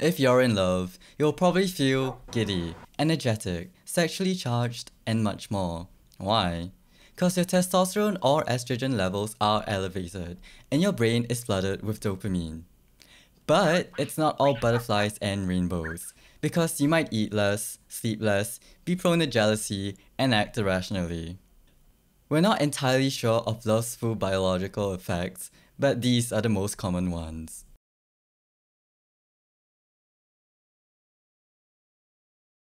If you're in love, you'll probably feel giddy, energetic, sexually charged, and much more. Why? Because your testosterone or estrogen levels are elevated, and your brain is flooded with dopamine. But it's not all butterflies and rainbows, because you might eat less, sleep less, be prone to jealousy, and act irrationally. We're not entirely sure of love's full biological effects, but these are the most common ones.